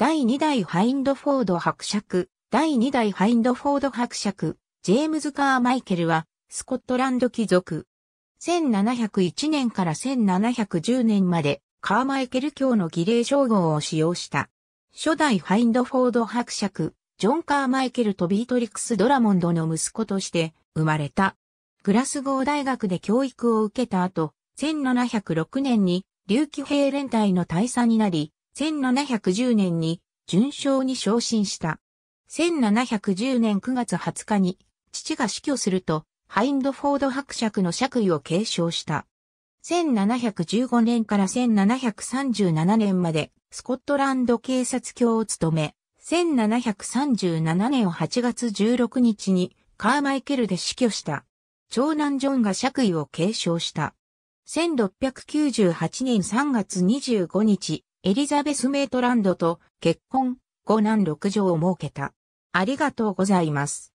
第2代ハインドフォード伯爵、第2代ハインドフォード伯爵、ジェームズ・カー・マイケルは、スコットランド貴族。1701年から1710年まで、カーマイケル教の儀礼称号を使用した。初代ハインドフォード伯爵、ジョン・カーマイケルとビートリクス・ドラモンドの息子として生まれた。グラスゴー大学で教育を受けた後、1706年に、竜騎兵連隊の大佐になり、1710年に順将に昇進した。1710年9月20日に父が死去すると、ハインドフォード伯爵の爵位を継承した。1715年から1737年までスコットランド警察卿を務め、1737年8月16日にカーマイケルで死去した。長男ジョンが爵位を継承した。1698年3月25日、エリザベス・メイトランドと結婚後男6女を設けた。ありがとうございます。